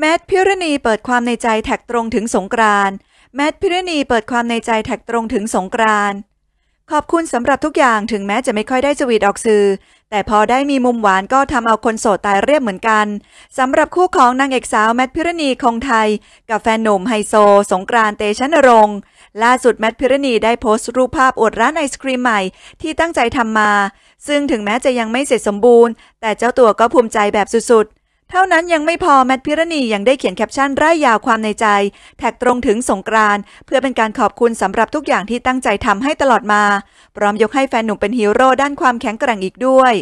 แมทพิรณีเปิดความในใจแท็กตรงถึงสงกรานแมทพิรณีเปิดความในใจแท็กตรงถึงสงกรานขอบคุณสำหรับทุกอย่างถึงแม้จะไม่ค่อยได้สวีทออกสื่อแต่พอได้มีมุมหวานก็ทำเอาคนโสดตายเรียบเหมือนกันสำหรับคู่ของนางเอกสาวแมทพิรณีคงไทย กับแฟนหนุ่มไฮโซ สงกรานเตชะนรงค์ ล่าสุดแมทพิรณีได้โพสต์รูปภาพอวดร้านไอศครีมใหม่ที่ตั้งใจทำมา ซึ่งถึงแม้จะยังไม่เสร็จสมบูรณ์ แต่เจ้าตัวก็ภูมิใจแบบสุดๆเท่านั้นยังไม่พอแมทพิรณียังได้เขียนแคปชั่น ร่ายยาวความในใจ แท็กตรงถึงสงกรานเพื่อเป็นการขอบคุณสำหรับทุกอย่างที่ตั้งใจทำให้ตลอดมา พร้อมยกให้แฟนหนุ่มเป็นฮีโร่ด้านความแข็งแกร่งอีกด้วย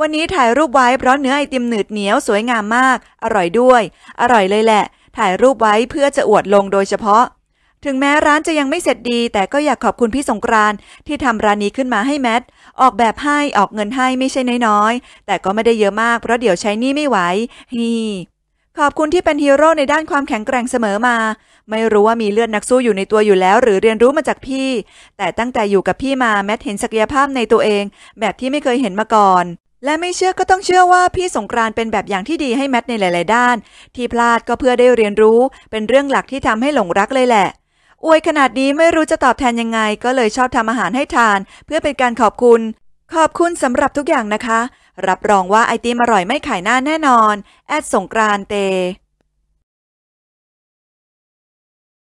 วันนี้ถ่ายรูปไว้เพราะเนื้อไอติมหนืดเหนียวสวยงามมาก อร่อยด้วย อร่อยเลยแหละ ถ่ายรูปไว้เพื่อจะอวดลงโดยเฉพาะถึงแม้ร้านจะยังไม่เสร็จดี แต่ก็อยากขอบคุณพี่สงกรานที่ทำร้านนี้ขึ้นมาให้แมท ออกแบบให้ออกเงินให้ไม่ใช่น้อยๆแต่ก็ไม่ได้เยอะมากเพราะเดี๋ยวใช้นี่ไม่ไหวนี่ขอบคุณที่เป็นฮีโร่ในด้านความแข็งแกร่งเสมอมา ไม่รู้ว่ามีเลือดนักสู้อยู่ในตัวอยู่แล้ว หรือเรียนรู้มาจากพี่ แต่ตั้งแต่อยู่กับพี่มาแมทเห็นศักยภาพในตัวเองแบบที่ไม่เคยเห็นมาก่อน และไม่เชื่อก็ต้องเชื่อว่าพี่สงกรานเป็นแบบอย่างที่ดีให้แมทในหลาย ๆด้าน ที่พลาดก็เพื่อได้เรียนรู้เป็นเรื่องหลักที่ทำให้หลงรักเลยแหละอวยขนาดนี้ไม่รู้จะตอบแทนยังไง ก็เลยชอบทำอาหารให้ทาน เพื่อเป็นการขอบคุณ ขอบคุณสำหรับทุกอย่างนะคะ รับรองว่าไอติมอร่อยไม่ขายหน้าแน่นอน แอดสงกรานเต